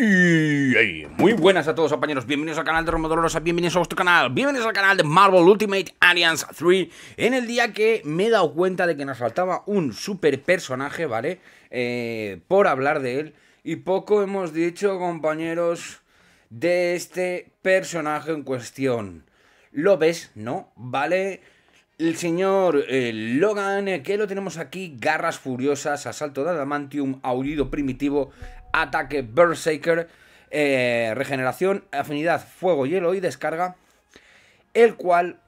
Muy buenas a todos compañeros, bienvenidos al canal de Dolorosa, bienvenidos a vuestro canal, bienvenidos al canal de Marvel Ultimate Alliance 3 En el día que me he dado cuenta de que nos faltaba un super personaje, ¿vale? Eh, por hablar de él Y poco hemos dicho, compañeros, de este personaje en cuestión Lo ves, ¿no? ¿Vale? El señor eh, Logan, eh, que lo tenemos aquí, garras furiosas, asalto de adamantium, aullido primitivo, ataque Berserker, eh, regeneración, afinidad, fuego, hielo y descarga, el cual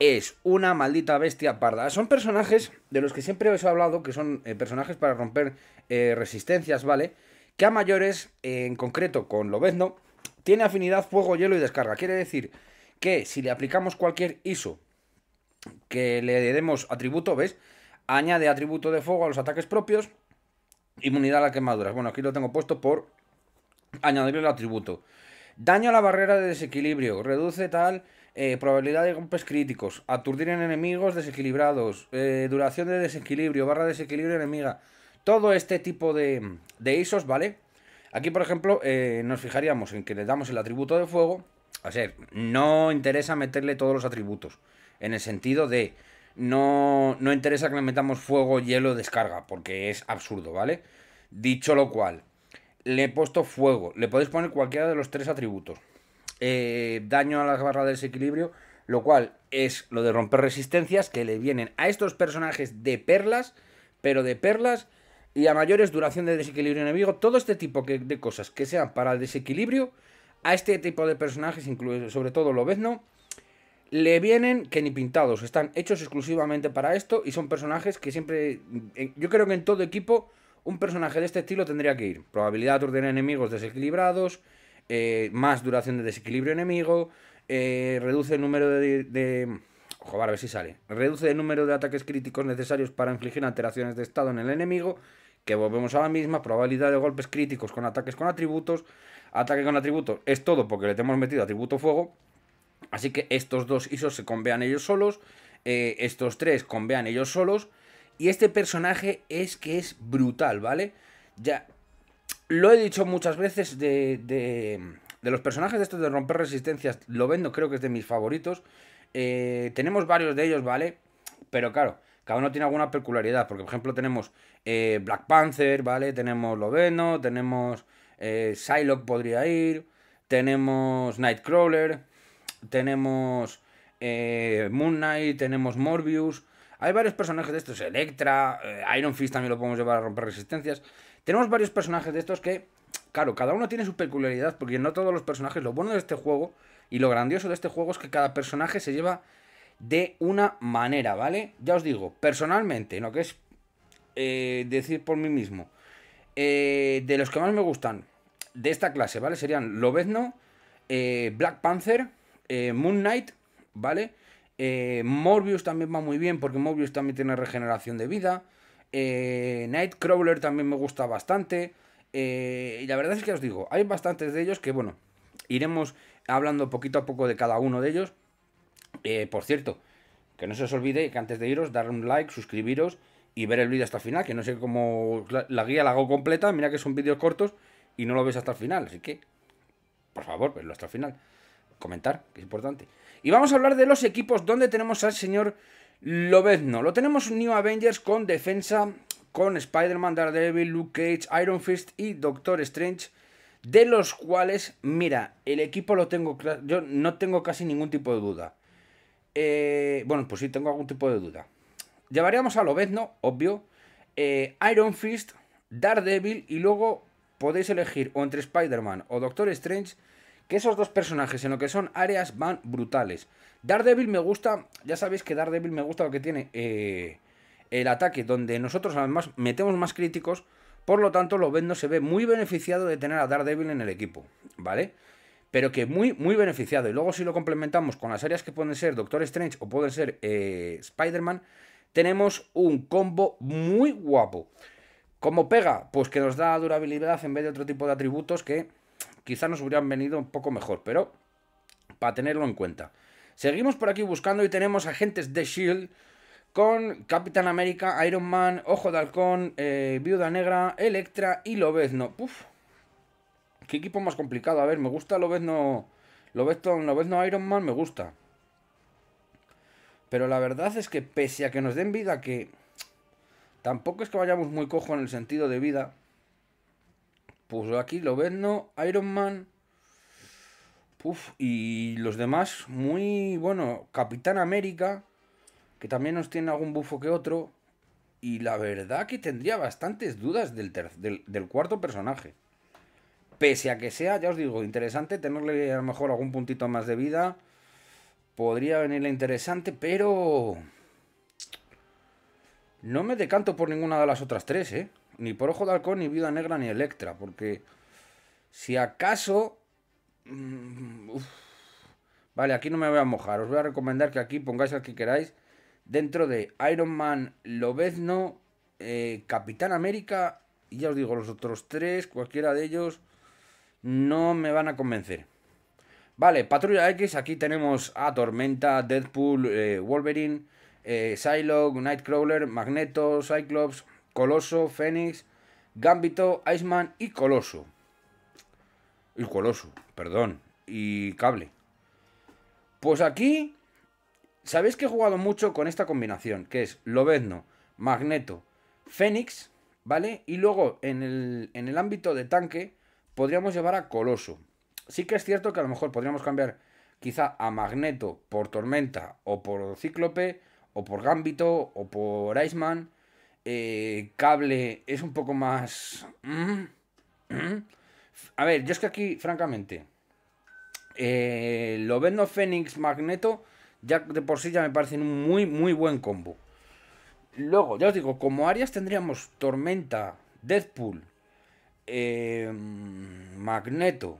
es una maldita bestia parda. Son personajes de los que siempre os he hablado, que son eh, personajes para romper eh, resistencias, ¿vale? Que a mayores, en concreto con Lobezno, tiene afinidad fuego, hielo y descarga. Quiere decir que si le aplicamos cualquier ISO que le demos atributo, ¿ves? Añade atributo de fuego a los ataques propios Inmunidad a las quemaduras. Bueno, aquí lo tengo puesto por añadirle el atributo. Daño a la barrera de desequilibrio. Reduce tal eh, probabilidad de golpes críticos. Aturdir en enemigos desequilibrados. Eh, duración de desequilibrio. Barra de desequilibrio enemiga. Todo este tipo de, de ISOs, ¿vale? Aquí, por ejemplo, eh, nos fijaríamos en que le damos el atributo de fuego. A ser, no interesa meterle todos los atributos. En el sentido de no, no interesa que le metamos fuego, hielo, descarga, porque es absurdo, ¿vale? Dicho lo cual, le he puesto fuego, le podéis poner cualquiera de los tres atributos. Eh, daño a las barras de desequilibrio, lo cual es lo de romper resistencias que le vienen a estos personajes de perlas, pero de perlas y a mayores duración de desequilibrio enemigo, todo este tipo de cosas que sean para el desequilibrio, a este tipo de personajes, incluso, sobre todo lo Lobezno, le vienen que ni pintados, están hechos exclusivamente para esto y son personajes que siempre, eh, yo creo que en todo equipo un personaje de este estilo tendría que ir. Probabilidad de ordenar enemigos desequilibrados, eh, más duración de desequilibrio enemigo, eh, reduce el número de, de... a ver si sale. Reduce el número de ataques críticos necesarios para infligir alteraciones de estado en el enemigo, que volvemos a la misma, probabilidad de golpes críticos con ataques con atributos, ataque con atributos, es todo porque le tenemos metido atributo fuego, Así que estos dos ISOs se convean ellos solos, eh, estos tres convean ellos solos, y este personaje es que es brutal, ¿vale? Ya lo he dicho muchas veces de, los personajes de estos de romper resistencias, lo vendo, creo que es de mis favoritos. Eh, tenemos varios de ellos, ¿vale? Pero claro, cada uno tiene alguna peculiaridad, porque por ejemplo tenemos eh, Black Panther, ¿vale? Tenemos Loveno, tenemos eh, Psylocke podría ir, tenemos Nightcrawler, tenemos eh, Moon Knight, tenemos Morbius. Hay varios personajes de estos, Electra, eh, Iron Fist también lo podemos llevar a romper resistencias. Tenemos varios personajes de estos que, claro, cada uno tiene su peculiaridad, porque no todos los personajes, lo bueno de este juego y lo grandioso de este juego es que cada personaje se lleva de una manera, ¿vale? Ya os digo, personalmente, lo que es eh, decir por mí mismo, de los que más me gustan de esta clase, ¿vale? Serían Lobezno, Black Panther, eh, Moon Knight, ¿vale? Eh, Morbius también va muy bien porque Morbius también tiene regeneración de vida. Eh, Nightcrawler también me gusta bastante. y la verdad es que os digo, hay bastantes de ellos que, bueno, iremos hablando poquito a poco de cada uno de ellos. por cierto, que no se os olvide que antes de iros, dar un like, suscribiros y ver el vídeo hasta el final, que no sé cómo la guía la hago completa, mira que son vídeos cortos y no lo ves hasta el final, así que, por favor, verlo hasta el final comentar, que es importante. Y vamos a hablar de los equipos donde tenemos al señor Lobezno. Lo tenemos New Avengers con defensa, con Spider-Man, Daredevil, Luke Cage, Iron Fist y Doctor Strange. De los cuales, mira, el equipo lo tengo Yo no tengo casi ningún tipo de duda. Eh, bueno, pues sí, tengo algún tipo de duda. Llevaríamos a Lobezno, obvio. Eh, Iron Fist, Daredevil y luego podéis elegir o entre Spider-Man o Doctor Strange que esos dos personajes en lo que son áreas van brutales. Daredevil me gusta, ya sabéis que Daredevil me gusta lo que tiene eh, el ataque, donde nosotros además metemos más críticos, por lo tanto lo vendo se ve muy beneficiado de tener a Daredevil en el equipo, ¿vale? Pero que muy, muy beneficiado. Y luego si lo complementamos con las áreas que pueden ser Doctor Strange o pueden ser eh, Spider-Man, tenemos un combo muy guapo. Como pega? Pues que nos da durabilidad en vez de otro tipo de atributos que quizá nos hubieran venido un poco mejor, pero para tenerlo en cuenta. Seguimos por aquí buscando y tenemos agentes de Shield con Capitán América, Iron Man, Ojo de Halcón, eh, Viuda Negra, Electra y Lobezno. Uf, qué equipo más complicado. A ver, me gusta Lobezno, Lobezno, Lobezno Iron Man, me gusta. Pero la verdad es que pese a que nos den vida, que tampoco es que vayamos muy cojo en el sentido de vida, pues aquí lo vendo, Iron Man. y los demás, muy bueno, Capitán América, que también nos tiene algún bufo que otro. Y la verdad que tendría bastantes dudas del, del cuarto personaje. Pese a que sea, ya os digo, interesante tenerle a lo mejor algún puntito más de vida. Podría venirle interesante, pero... No me decanto por ninguna de las otras tres, ¿eh? ni por Ojo de Halcón, ni Viuda Negra, ni Electra, porque si acaso... Mm, vale, aquí no me voy a mojar, os voy a recomendar que aquí pongáis el que queráis dentro de Iron Man, Lobezno, eh, Capitán América y ya os digo, los otros tres, cualquiera de ellos, no me van a convencer. Vale, Patrulla X, aquí tenemos a Tormenta, Deadpool, eh, Wolverine, eh, Psylocke, Nightcrawler, Magneto, Cyclops, Coloso, Fénix, Gambito, Iceman y Coloso. Y Coloso, perdón. Y Cable. Pues aquí, sabéis que he jugado mucho con esta combinación, que es Lobezno, Magneto, Fénix, ¿vale? Y luego, en el, en el ámbito de tanque, podríamos llevar a Coloso. Sí que es cierto que a lo mejor podríamos cambiar quizá a Magneto por Tormenta o por Cíclope o por Gambito o por Iceman eh, cable es un poco más... Mm, mm. A ver, yo es que aquí, francamente, eh, Lo vendo Fénix, Magneto, ya de por sí ya me parece un muy, muy buen combo. Luego, ya os digo, como Arias tendríamos Tormenta, Deadpool, em, Magneto,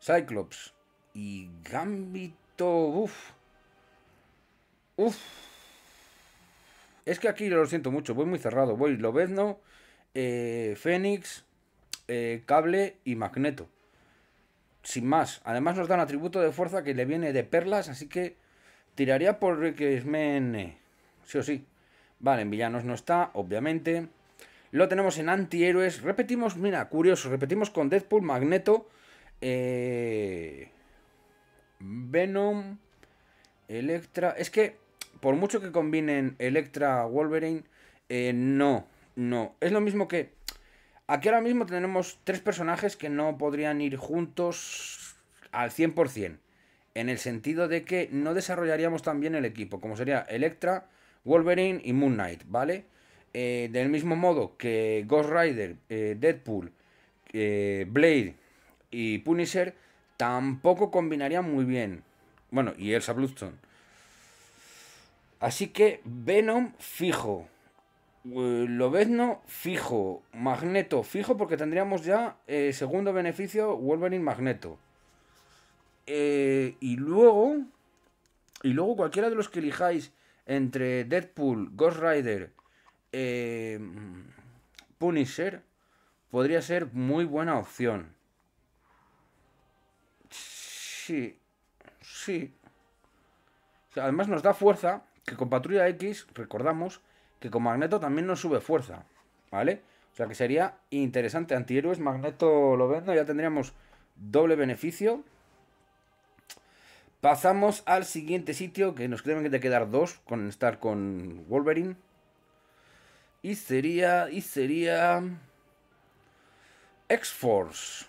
Cyclops y Gambito. Uff es que aquí lo siento mucho, voy muy cerrado. Voy Lobezno, eh, Fénix, eh, Cable y Magneto. Sin más. Además nos dan atributo de fuerza que le viene de perlas, así que tiraría por x Sí o sí. Vale, en villanos no está, obviamente. Lo tenemos en antihéroes. Repetimos, mira, curioso, repetimos con Deadpool, Magneto, eh, Venom, Electra. Es que por mucho que combinen Electra Wolverine, eh, no, no. Es lo mismo que. Aquí ahora mismo tenemos tres personajes que no podrían ir juntos al 100%. En el sentido de que no desarrollaríamos tan bien el equipo, como sería Electra, Wolverine y Moon Knight, ¿vale? Eh, del mismo modo que Ghost Rider, eh, Deadpool, Blade y Punisher tampoco combinarían muy bien. Bueno, y Elsa Bloodstone Así que Venom fijo. Eh, Lobezno fijo. Magneto fijo porque tendríamos ya eh, segundo beneficio Wolverine Magneto. Eh, y luego... Y luego cualquiera de los que elijáis entre Deadpool, Ghost Rider, Punisher, podría ser muy buena opción. Sí, sí. además nos da fuerza que con Patrulla X, recordamos, que con Magneto también nos sube fuerza, ¿vale? O sea que sería interesante. Antihéroes, Magneto lo vendo, ya tendríamos doble beneficio. Pasamos al siguiente sitio, que nos que te quedar dos, con estar con Wolverine. Y sería, y sería... X-Force.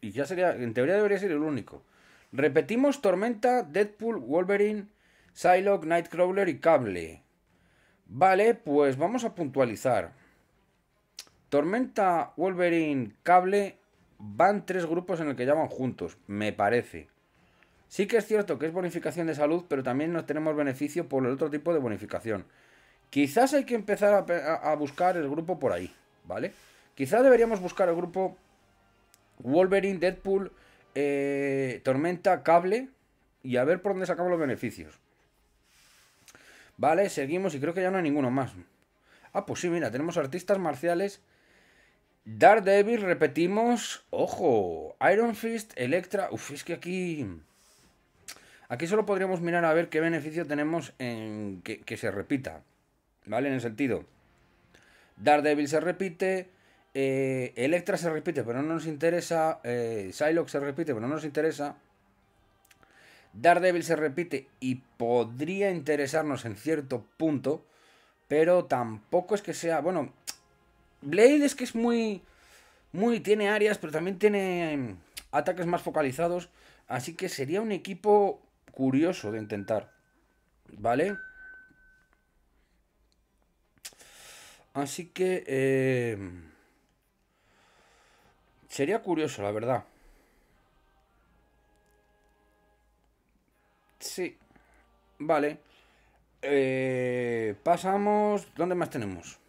Y ya sería, en teoría debería ser el único. Repetimos Tormenta, Deadpool, Wolverine, Psylocke, Nightcrawler y Cable. Vale, pues vamos a puntualizar. Tormenta, Wolverine, Cable van tres grupos en el que llaman juntos, me parece. Sí que es cierto que es bonificación de salud, pero también nos tenemos beneficio por el otro tipo de bonificación. Quizás hay que empezar a, buscar el grupo por ahí, ¿vale? Quizás deberíamos buscar el grupo Wolverine, Deadpool, eh, Tormenta, Cable y a ver por dónde sacamos los beneficios. Vale, seguimos y creo que ya no hay ninguno más. Ah, pues sí, mira, tenemos artistas marciales. Daredevil, repetimos. Ojo, Iron Fist, Electra. Uf, es que aquí... Aquí solo podríamos mirar a ver qué beneficio tenemos en que, se repita. ¿Vale? En el sentido. Daredevil se repite. Eh, Electra se repite, pero no nos interesa. Eh, se repite, pero no nos interesa. Daredevil se repite y podría interesarnos en cierto punto, pero tampoco es que sea, bueno, Blade es que es muy muy tiene áreas, pero también tiene em, ataques más focalizados, así que sería un equipo curioso de intentar, ¿vale? Así que em, sería curioso, la verdad. Sí. Vale. Eh, pasamos. ¿Dónde más tenemos?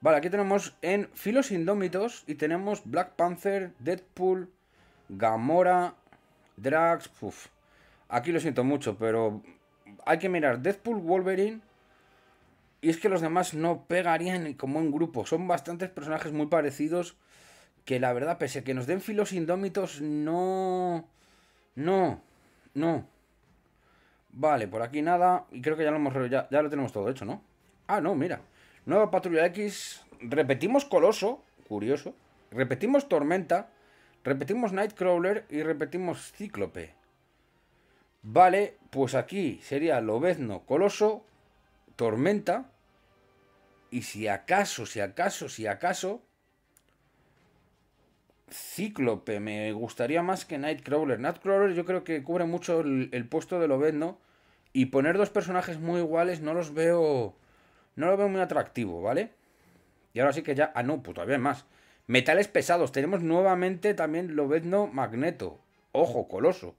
Vale, aquí tenemos en Filos Indómitos y tenemos Black Panther, Deadpool, Gamora, Drax. Aquí lo siento mucho, pero hay que mirar Deadpool, Wolverine. Y es que los demás no pegarían como en grupo. Son bastantes personajes muy parecidos. Que la verdad, pese a que nos den filos indómitos, no. No. No. Vale, por aquí nada. Y creo que ya lo hemos ya, ya lo tenemos todo hecho, ¿no? Ah, no, mira. Nueva patrulla X. Repetimos Coloso. Curioso. Repetimos Tormenta. Repetimos Nightcrawler. Y repetimos Cíclope. Vale, pues aquí sería Lobezno, Coloso, Tormenta. Y si acaso, si acaso, si acaso, Cíclope, me gustaría más que Nightcrawler. Nightcrawler yo creo que cubre mucho el, puesto de Lobezno. Y poner dos personajes muy iguales no los veo. No lo veo muy atractivo, ¿vale? Y ahora sí que ya. Ah, no, pues todavía más. Metales pesados. Tenemos nuevamente también Lobezno Magneto. Ojo, coloso.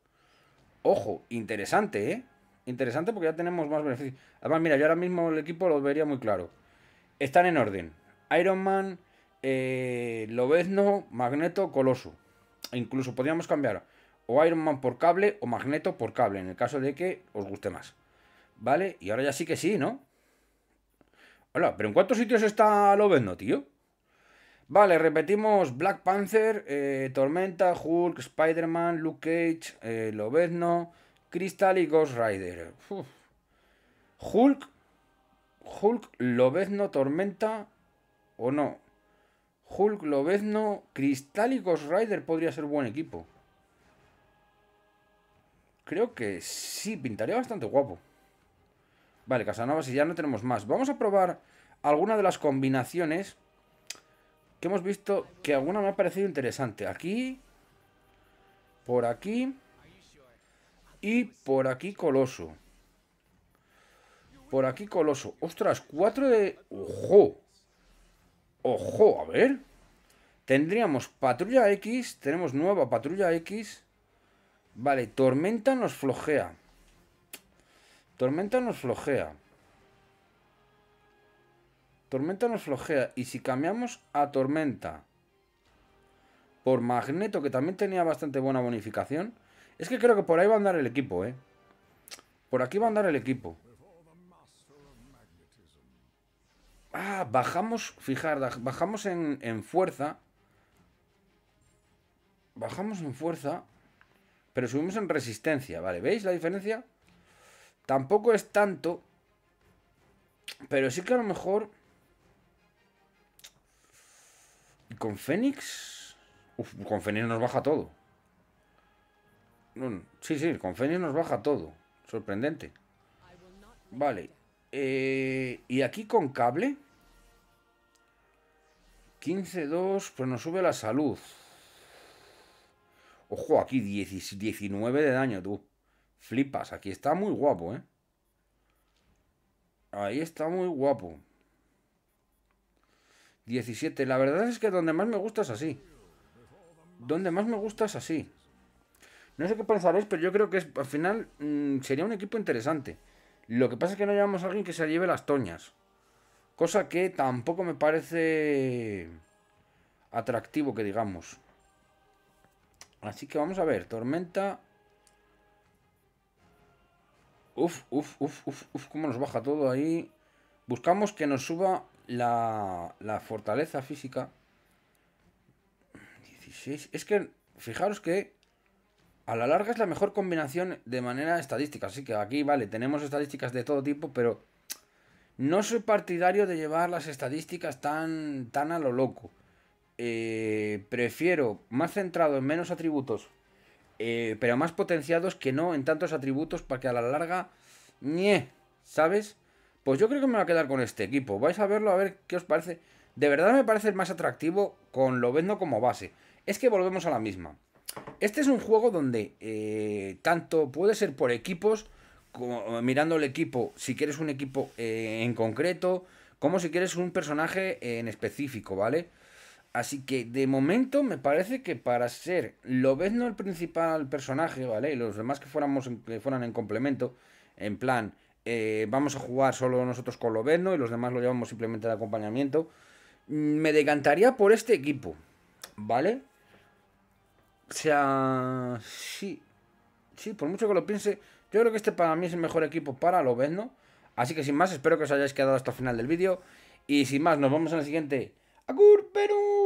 Ojo, interesante, ¿eh? Interesante porque ya tenemos más beneficios. Además, mira, yo ahora mismo el equipo lo vería muy claro. Están en orden. Iron Man, eh, Lobezno, Magneto, Coloso. E incluso podríamos cambiar o Iron Man por cable o Magneto por cable, en el caso de que os guste más. ¿Vale? Y ahora ya sí que sí, ¿no? Hola, pero ¿en cuántos sitios está Lobezno, tío? Vale, repetimos Black Panther, eh, Tormenta, Hulk, Spider-Man, Luke Cage, eh, Lobezno, Crystal y Ghost Rider. Hulk, Hulk, Lobezno, Tormenta o no. Hulk, Lobezno, Cristal y Ghost Rider podría ser buen equipo. Creo que sí, pintaría bastante guapo. Vale, Casanova, si ya no tenemos más. Vamos a probar alguna de las combinaciones que hemos visto que alguna me ha parecido interesante. Aquí, por aquí y por aquí Coloso. Por aquí Coloso. Ostras, cuatro de... ¡Ojo! Ojo, a ver. Tendríamos Patrulla X, tenemos nueva Patrulla X. Vale, Tormenta nos flojea. Tormenta nos flojea. Tormenta nos flojea. Y si cambiamos a Tormenta por Magneto, que también tenía bastante buena bonificación. Es que creo que por ahí va a andar el equipo, ¿eh? Por aquí va a andar el equipo. Ah, bajamos, fijar, bajamos en, fuerza. Bajamos en fuerza, pero subimos en resistencia, ¿vale? ¿Veis la diferencia? Tampoco es tanto, pero sí que a lo mejor... ¿Con Fénix? con Fenix nos baja todo. Sí, sí, con Fénix nos baja todo. Sorprendente. Vale, eh, y aquí con cable. 15-2 pues nos sube la salud. Ojo, aquí 19 de daño, tú. Flipas, aquí está muy guapo, ¿eh? Ahí está muy guapo. 17. La verdad es que donde más me gusta es así. Donde más me gusta es así. No sé qué pensaréis, pero yo creo que al final mm, sería un equipo interesante. Lo que pasa es que no llevamos a alguien que se lleve las toñas. Cosa que tampoco me parece atractivo que digamos. Así que vamos a ver, tormenta. Uf, uf, uf, uf, uf, cómo nos baja todo ahí. Buscamos que nos suba la, la fortaleza física. 16. Es que, fijaros que a la larga es la mejor combinación de manera estadística. Así que aquí, vale, tenemos estadísticas de todo tipo, pero no soy partidario de llevar las estadísticas tan, tan a lo loco. Eh, prefiero más centrado en menos atributos, eh, pero más potenciados que no en tantos atributos para que a la larga, ñe, ¿sabes? Pues yo creo que me voy a quedar con este equipo. Vais a verlo, a ver qué os parece. De verdad me parece más atractivo con lo vendo como base. Es que volvemos a la misma este es un juego donde eh, tanto puede ser por equipos, como, eh, mirando el equipo, si quieres un equipo eh, en concreto, como si quieres un personaje en específico, ¿vale? Así que de momento me parece que para ser Lobezno el principal personaje, ¿vale? Y los demás que, fuéramos que fueran en complemento, en plan, vamos a jugar solo nosotros con Lobezno y los demás lo llevamos simplemente de acompañamiento, mm, me decantaría por este equipo, ¿vale? O sea, sí. Sí, por mucho que lo piense, yo creo que este para mí es el mejor equipo para lo ¿no? Así que sin más, espero que os hayáis quedado hasta el final del vídeo. Y sin más, nos vemos en el siguiente. ¡Agur Perú!